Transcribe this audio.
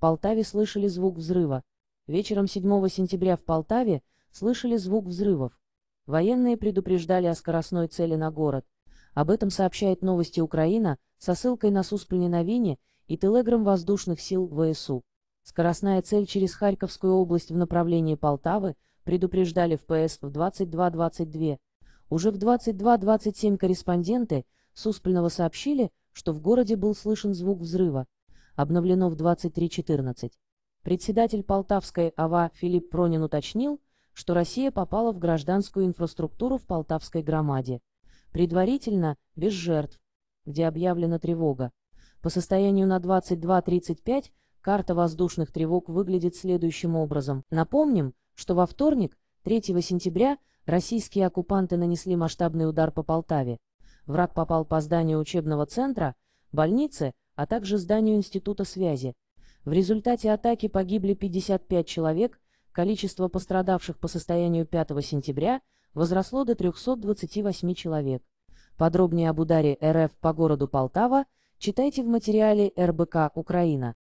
Полтаве слышали звук взрыва. Вечером 7 сентября в Полтаве слышали звук взрывов. Военные предупреждали о скоростной цели на город. Об этом сообщает новости Украина со ссылкой на Суспільні новини и телеграм воздушных сил ВСУ. Скоростная цель через Харьковскую область в направлении Полтавы предупреждали в ПС в 22.22. Уже в 22.27 корреспонденты Суспільного сообщили, что в городе был слышен звук взрыва обновлено в 23.14. Председатель Полтавской АВА Филипп Пронин уточнил, что Россия попала в гражданскую инфраструктуру в Полтавской громаде. Предварительно, без жертв, где объявлена тревога. По состоянию на 22.35 карта воздушных тревог выглядит следующим образом. Напомним, что во вторник, 3 сентября, российские оккупанты нанесли масштабный удар по Полтаве. Враг попал по зданию учебного центра, больницы, а также зданию Института связи. В результате атаки погибли 55 человек, количество пострадавших по состоянию 5 сентября возросло до 328 человек. Подробнее об ударе РФ по городу Полтава читайте в материале РБК «Украина».